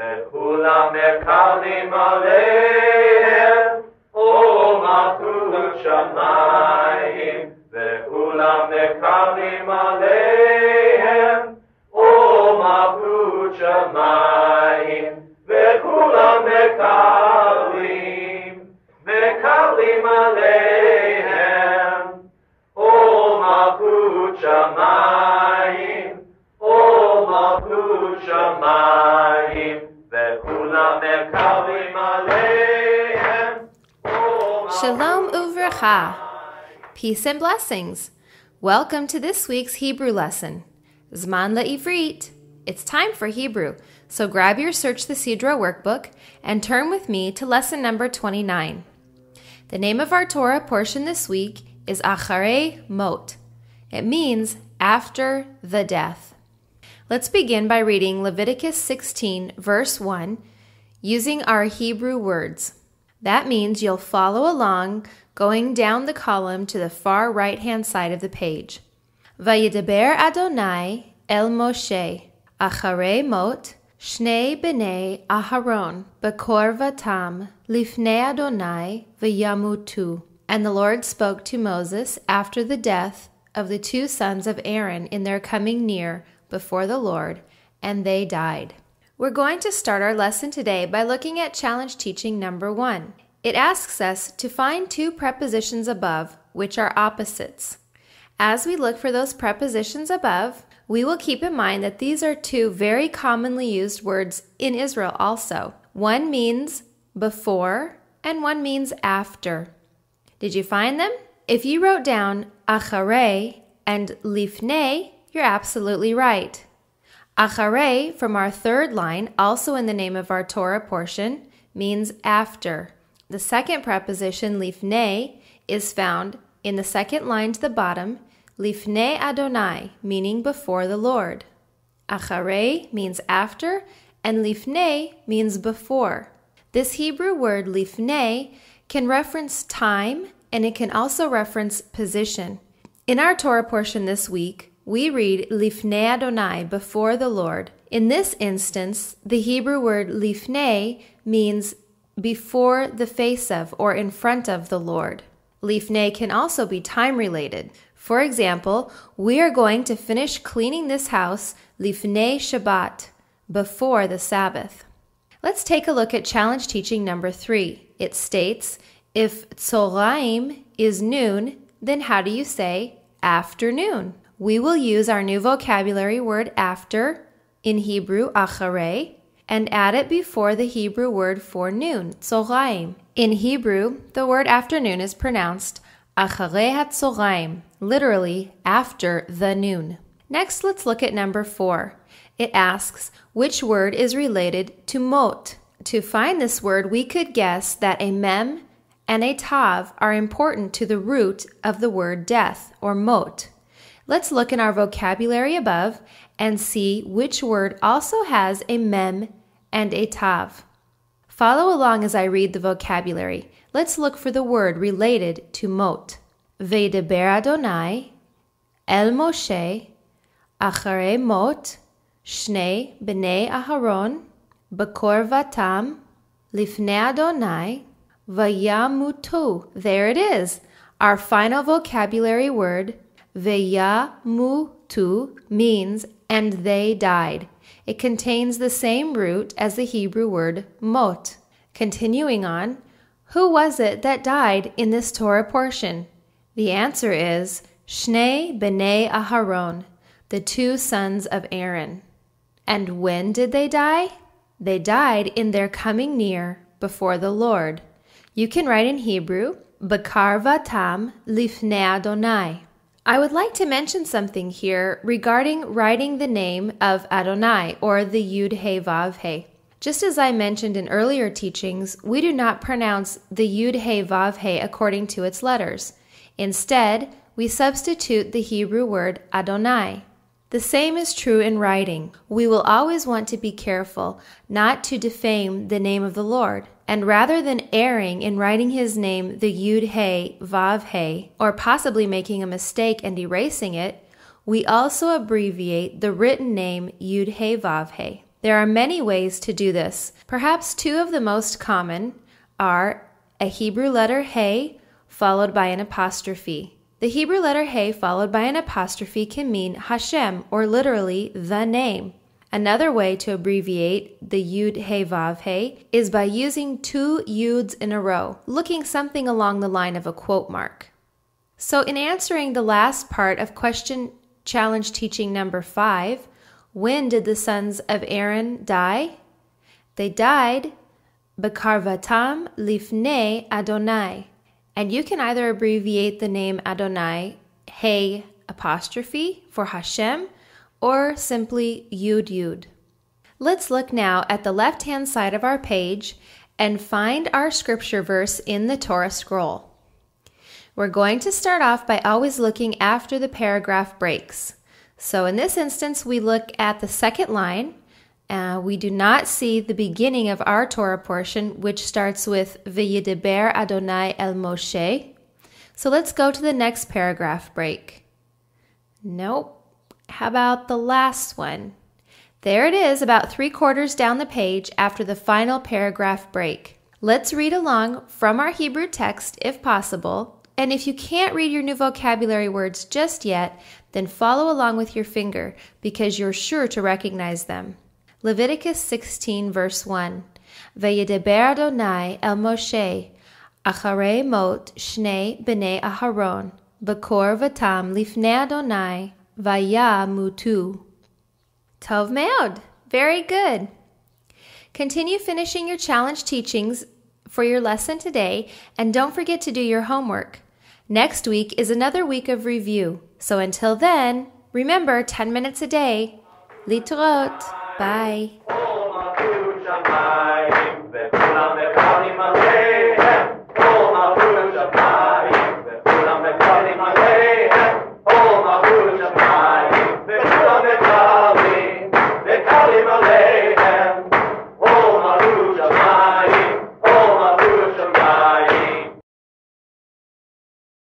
וכולם מקרנים עליהם, או מלכות שמיים, וכולם מקרנים עליהם, או מלכות שמיים, וכולם מקרנים, מקרנים עליהם, או מלכות שמיים, או מלכות שמיים. Bracha. Peace and blessings. Welcome to this week's Hebrew lesson. Zman Le'ivrit. It's time for Hebrew, so grab your Search the Sidra workbook and turn with me to lesson number 29. The name of our Torah portion this week is Achare Mot. It means after the death. Let's begin by reading Leviticus 16, verse 1, using our Hebrew words. That means you'll follow along going down the column to the far right hand side of the page. Vayedaber Adonai El Moshe, Achare Mot, Shnei Bnei Aharon, bekorvatam lifne Lifnei Adonai, Vayamutu. And the Lord spoke to Moses after the death of the two sons of Aaron in their coming near before the Lord, and they died. We're going to start our lesson today by looking at challenge teaching number one. It asks us to find two prepositions above which are opposites. As we look for those prepositions above, we will keep in mind that these are two very commonly used words in Israel also. One means before and one means after. Did you find them? If you wrote down achare and lifnei, you're absolutely right. Achare from our third line, also in the name of our Torah portion, means after. The second preposition, lifne is found in the second line to the bottom, lifne Adonai, meaning before the Lord. Achare means after, and lifne means before. This Hebrew word lifne can reference time and it can also reference position. In our Torah portion this week, we read lifne Adonai, before the Lord. In this instance, the Hebrew word lifne means before the face of or in front of the Lord. Lifnei can also be time related. For example, we are going to finish cleaning this house lifnei Shabbat, before the Sabbath. Let's take a look at challenge teaching number three. It states, if tzoraim is noon, then how do you say afternoon? We will use our new vocabulary word after, in Hebrew, acharei, and add it before the Hebrew word for noon, tzoraim. In Hebrew, the word afternoon is pronounced acharei zoraim, literally after the noon. Next, let's look at number four. It asks which word is related to mot. To find this word, we could guess that a mem and a tav are important to the root of the word death or mot. Let's look in our vocabulary above and see which word also has a mem and etav. Follow along as I read the vocabulary. Let's look for the word related to mot. Vedeber Adonai, El Moshe, Achare Mot, Shnei Bnei Aharon, bekor Vatam, Lifnei Adonai, Vayamutu. There it is. Our final vocabulary word, Vayamutu, means and they died. It contains the same root as the Hebrew word mot. Continuing on, who was it that died in this Torah portion? The answer is Shnei b'nei Aharon, the two sons of Aaron. And when did they die? They died in their coming near before the Lord. You can write in Hebrew, Bakarva Lifne lifnei Adonai. I would like to mention something here regarding writing the name of Adonai or the Yud He Vav He. Just as I mentioned in earlier teachings, we do not pronounce the Yud He Vav He according to its letters. Instead, we substitute the Hebrew word Adonai. The same is true in writing. We will always want to be careful not to defame the name of the Lord and rather than erring in writing his name the Yud Hey, Vav Hey, or possibly making a mistake and erasing it, we also abbreviate the written name Yud Hey, Vav Hey. There are many ways to do this. Perhaps two of the most common are a Hebrew letter Hey followed by an apostrophe. The Hebrew letter Hey followed by an apostrophe can mean Hashem or literally the name. Another way to abbreviate the Yud He Vav He is by using two Yuds in a row, looking something along the line of a quote mark. So, in answering the last part of question challenge teaching number five, when did the sons of Aaron die? They died Bekarvatam Lifne Adonai. And you can either abbreviate the name Adonai, Hey apostrophe for Hashem, or simply Yud Yud. Let's look now at the left hand side of our page and find our scripture verse in the Torah scroll. We're going to start off by always looking after the paragraph breaks. So in this instance, we look at the second line. Uh, we do not see the beginning of our Torah portion, which starts with V'yideber Adonai el Moshe. So let's go to the next paragraph break. Nope. How about the last one? There it is, about three quarters down the page after the final paragraph break. Let's read along from our Hebrew text if possible. And if you can't read your new vocabulary words just yet, then follow along with your finger because you're sure to recognize them. Leviticus 16, verse 1. Veyedeber Adonai el Moshe, acharei mot shnei bnei Aharon, bakor v'tam lifnei Adonai mutu. Tov meod. Very good. Continue finishing your challenge teachings for your lesson today and don't forget to do your homework. Next week is another week of review. So until then, remember 10 minutes a day. Litrot. Bye.